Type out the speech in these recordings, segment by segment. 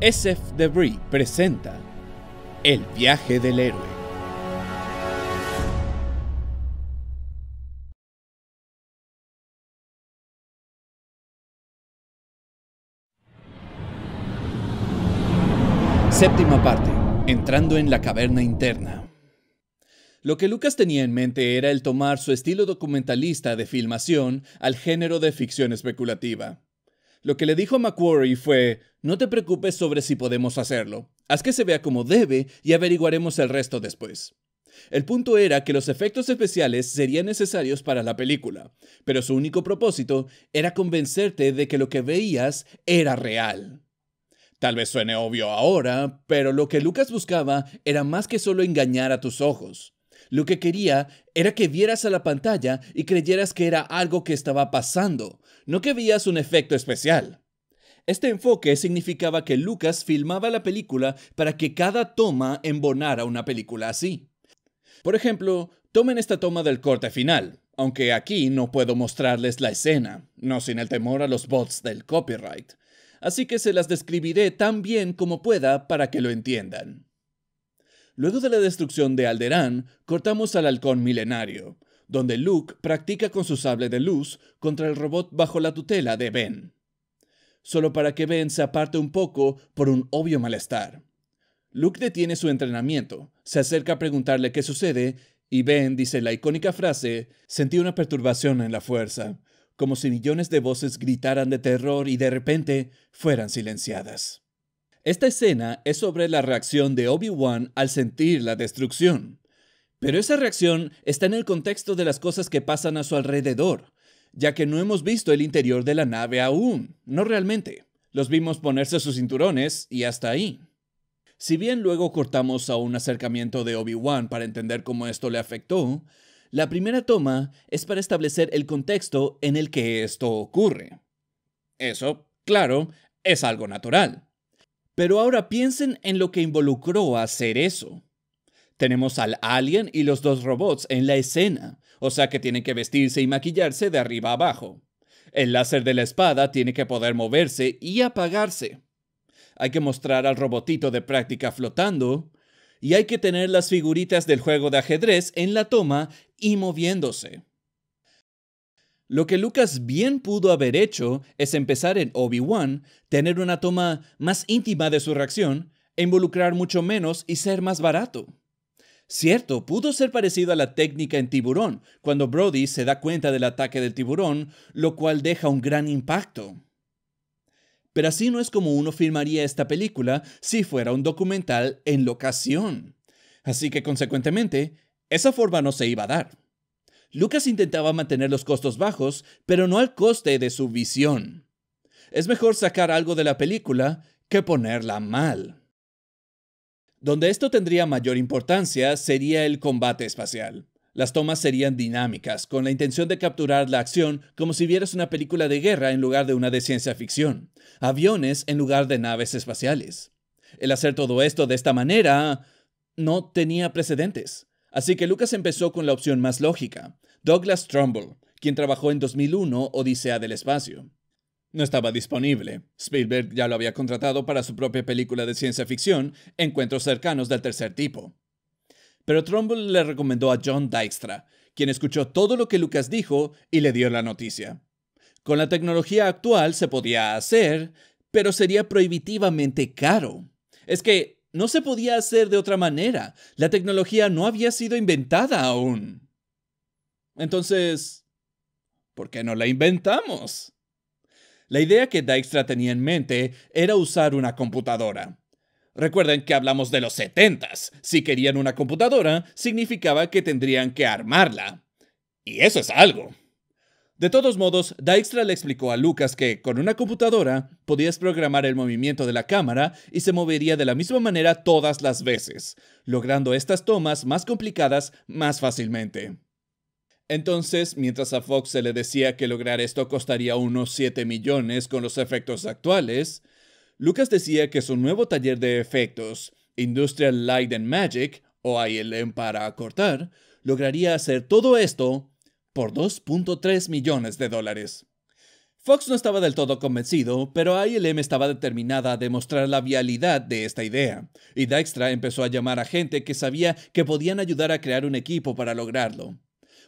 SF Debris presenta El viaje del héroe. Séptima parte, entrando en la caverna interna. Lo que Lucas tenía en mente era el tomar su estilo documentalista de filmación al género de ficción especulativa. Lo que le dijo a fue, no te preocupes sobre si podemos hacerlo. Haz que se vea como debe y averiguaremos el resto después. El punto era que los efectos especiales serían necesarios para la película, pero su único propósito era convencerte de que lo que veías era real. Tal vez suene obvio ahora, pero lo que Lucas buscaba era más que solo engañar a tus ojos. Lo que quería era que vieras a la pantalla y creyeras que era algo que estaba pasando, no que veías un efecto especial. Este enfoque significaba que Lucas filmaba la película para que cada toma embonara una película así. Por ejemplo, tomen esta toma del corte final, aunque aquí no puedo mostrarles la escena, no sin el temor a los bots del copyright. Así que se las describiré tan bien como pueda para que lo entiendan. Luego de la destrucción de Alderán, cortamos al halcón milenario, donde Luke practica con su sable de luz contra el robot bajo la tutela de Ben solo para que Ben se aparte un poco por un obvio malestar. Luke detiene su entrenamiento, se acerca a preguntarle qué sucede y Ben dice la icónica frase, sentí una perturbación en la fuerza, como si millones de voces gritaran de terror y de repente fueran silenciadas. Esta escena es sobre la reacción de Obi-Wan al sentir la destrucción. Pero esa reacción está en el contexto de las cosas que pasan a su alrededor, ya que no hemos visto el interior de la nave aún, no realmente. Los vimos ponerse sus cinturones y hasta ahí. Si bien luego cortamos a un acercamiento de Obi-Wan para entender cómo esto le afectó, la primera toma es para establecer el contexto en el que esto ocurre. Eso, claro, es algo natural. Pero ahora piensen en lo que involucró hacer eso tenemos al alien y los dos robots en la escena, o sea que tienen que vestirse y maquillarse de arriba abajo. El láser de la espada tiene que poder moverse y apagarse. Hay que mostrar al robotito de práctica flotando. Y hay que tener las figuritas del juego de ajedrez en la toma y moviéndose. Lo que Lucas bien pudo haber hecho es empezar en Obi-Wan, tener una toma más íntima de su reacción, involucrar mucho menos y ser más barato. Cierto, pudo ser parecido a la técnica en tiburón, cuando Brody se da cuenta del ataque del tiburón, lo cual deja un gran impacto. Pero así no es como uno filmaría esta película si fuera un documental en locación. Así que consecuentemente, esa forma no se iba a dar. Lucas intentaba mantener los costos bajos, pero no al coste de su visión. Es mejor sacar algo de la película que ponerla mal. Donde esto tendría mayor importancia sería el combate espacial. Las tomas serían dinámicas, con la intención de capturar la acción como si vieras una película de guerra en lugar de una de ciencia ficción, aviones en lugar de naves espaciales. El hacer todo esto de esta manera no tenía precedentes, así que Lucas empezó con la opción más lógica, Douglas Trumbull, quien trabajó en 2001 Odisea del Espacio. No estaba disponible. Spielberg ya lo había contratado para su propia película de ciencia ficción, Encuentros cercanos del tercer tipo. Pero Trumbull le recomendó a John Dykstra, quien escuchó todo lo que Lucas dijo y le dio la noticia. Con la tecnología actual se podía hacer, pero sería prohibitivamente caro. Es que no se podía hacer de otra manera. La tecnología no había sido inventada aún. Entonces, ¿por qué no la inventamos? La idea que Dijkstra tenía en mente era usar una computadora. Recuerden que hablamos de los 70 s Si querían una computadora, significaba que tendrían que armarla. Y eso es algo. De todos modos, Dijkstra le explicó a Lucas que con una computadora podías programar el movimiento de la cámara y se movería de la misma manera todas las veces, logrando estas tomas más complicadas más fácilmente. Entonces, mientras a Fox se le decía que lograr esto costaría unos 7 millones con los efectos actuales, Lucas decía que su nuevo taller de efectos, Industrial Light and Magic, o ILM para acortar, lograría hacer todo esto por 2.3 millones de dólares. Fox no estaba del todo convencido, pero ILM estaba determinada a demostrar la vialidad de esta idea, y Dijkstra empezó a llamar a gente que sabía que podían ayudar a crear un equipo para lograrlo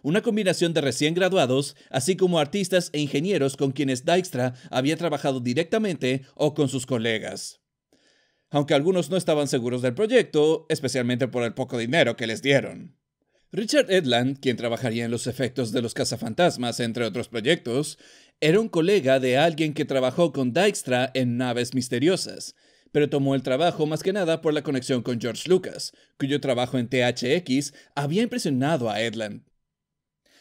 una combinación de recién graduados, así como artistas e ingenieros con quienes Dijkstra había trabajado directamente o con sus colegas. Aunque algunos no estaban seguros del proyecto, especialmente por el poco dinero que les dieron. Richard Edland, quien trabajaría en los efectos de los cazafantasmas, entre otros proyectos, era un colega de alguien que trabajó con Dijkstra en Naves Misteriosas, pero tomó el trabajo más que nada por la conexión con George Lucas, cuyo trabajo en THX había impresionado a Edland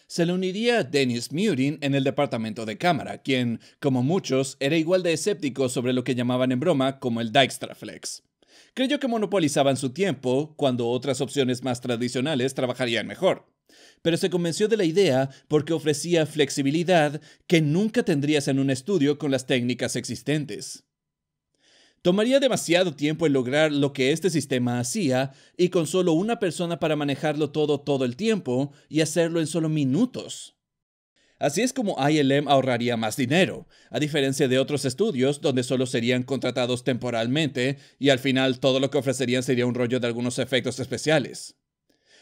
se le uniría Dennis Murin en el departamento de cámara, quien, como muchos, era igual de escéptico sobre lo que llamaban en broma como el Dijkstra Flex. Creyó que monopolizaban su tiempo cuando otras opciones más tradicionales trabajarían mejor. Pero se convenció de la idea porque ofrecía flexibilidad que nunca tendrías en un estudio con las técnicas existentes. Tomaría demasiado tiempo en lograr lo que este sistema hacía y con solo una persona para manejarlo todo todo el tiempo y hacerlo en solo minutos. Así es como ILM ahorraría más dinero, a diferencia de otros estudios donde solo serían contratados temporalmente y al final todo lo que ofrecerían sería un rollo de algunos efectos especiales.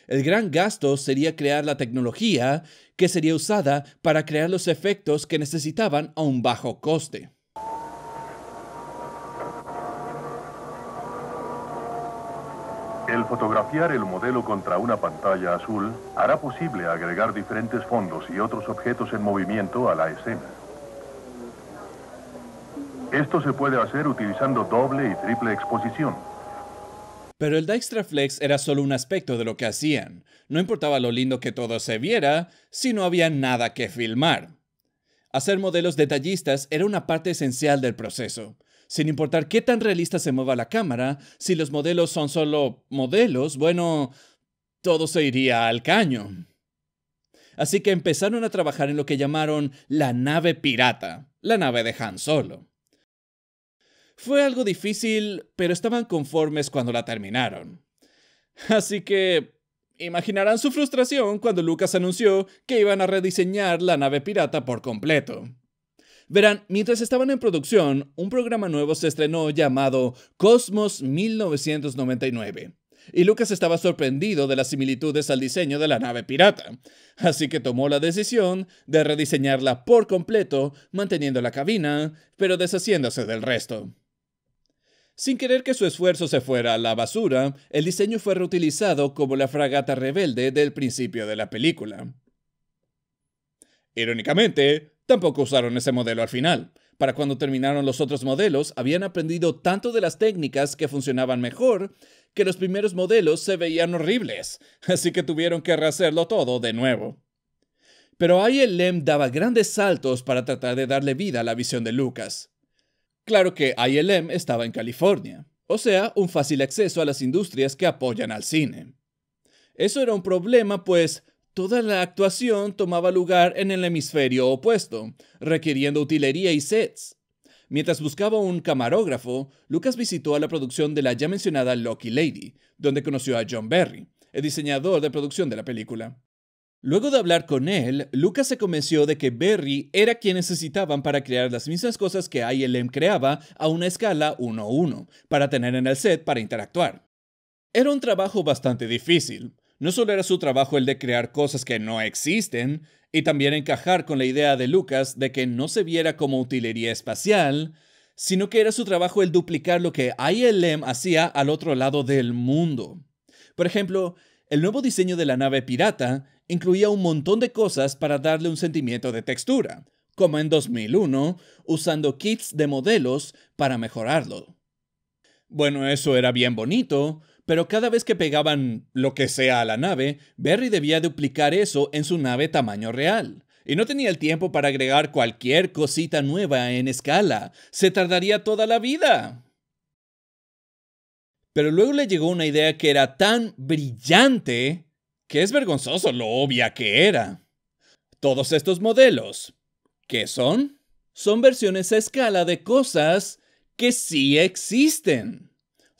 El gran gasto sería crear la tecnología que sería usada para crear los efectos que necesitaban a un bajo coste. fotografiar el modelo contra una pantalla azul, hará posible agregar diferentes fondos y otros objetos en movimiento a la escena. Esto se puede hacer utilizando doble y triple exposición. Pero el Dijkstra era solo un aspecto de lo que hacían. No importaba lo lindo que todo se viera, si no había nada que filmar. Hacer modelos detallistas era una parte esencial del proceso. Sin importar qué tan realista se mueva la cámara, si los modelos son solo modelos, bueno, todo se iría al caño. Así que empezaron a trabajar en lo que llamaron la nave pirata, la nave de Han Solo. Fue algo difícil, pero estaban conformes cuando la terminaron. Así que imaginarán su frustración cuando Lucas anunció que iban a rediseñar la nave pirata por completo. Verán, mientras estaban en producción, un programa nuevo se estrenó llamado Cosmos 1999 y Lucas estaba sorprendido de las similitudes al diseño de la nave pirata, así que tomó la decisión de rediseñarla por completo, manteniendo la cabina, pero deshaciéndose del resto. Sin querer que su esfuerzo se fuera a la basura, el diseño fue reutilizado como la fragata rebelde del principio de la película. Irónicamente, Tampoco usaron ese modelo al final. Para cuando terminaron los otros modelos, habían aprendido tanto de las técnicas que funcionaban mejor que los primeros modelos se veían horribles, así que tuvieron que rehacerlo todo de nuevo. Pero ILM daba grandes saltos para tratar de darle vida a la visión de Lucas. Claro que ILM estaba en California, o sea, un fácil acceso a las industrias que apoyan al cine. Eso era un problema, pues Toda la actuación tomaba lugar en el hemisferio opuesto, requiriendo utilería y sets. Mientras buscaba un camarógrafo, Lucas visitó a la producción de la ya mencionada Lucky Lady, donde conoció a John Berry, el diseñador de producción de la película. Luego de hablar con él, Lucas se convenció de que Berry era quien necesitaban para crear las mismas cosas que ILM creaba a una escala 1-1, para tener en el set para interactuar. Era un trabajo bastante difícil, no solo era su trabajo el de crear cosas que no existen, y también encajar con la idea de Lucas de que no se viera como utilería espacial, sino que era su trabajo el duplicar lo que ILM hacía al otro lado del mundo. Por ejemplo, el nuevo diseño de la nave pirata incluía un montón de cosas para darle un sentimiento de textura, como en 2001, usando kits de modelos para mejorarlo. Bueno, eso era bien bonito, pero cada vez que pegaban lo que sea a la nave, Berry debía duplicar eso en su nave tamaño real. Y no tenía el tiempo para agregar cualquier cosita nueva en escala. Se tardaría toda la vida. Pero luego le llegó una idea que era tan brillante que es vergonzoso lo obvia que era. Todos estos modelos, ¿qué son? Son versiones a escala de cosas que sí existen.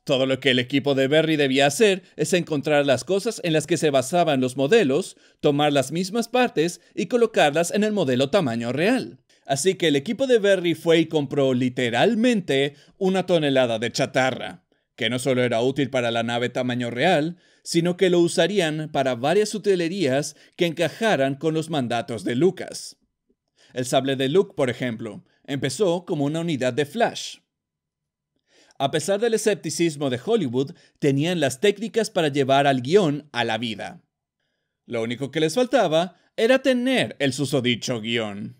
Todo lo que el equipo de Berry debía hacer es encontrar las cosas en las que se basaban los modelos, tomar las mismas partes y colocarlas en el modelo tamaño real. Así que el equipo de Berry fue y compró literalmente una tonelada de chatarra, que no solo era útil para la nave tamaño real, sino que lo usarían para varias utilerías que encajaran con los mandatos de Lucas. El sable de Luke, por ejemplo, empezó como una unidad de Flash, a pesar del escepticismo de Hollywood, tenían las técnicas para llevar al guión a la vida. Lo único que les faltaba era tener el susodicho guión.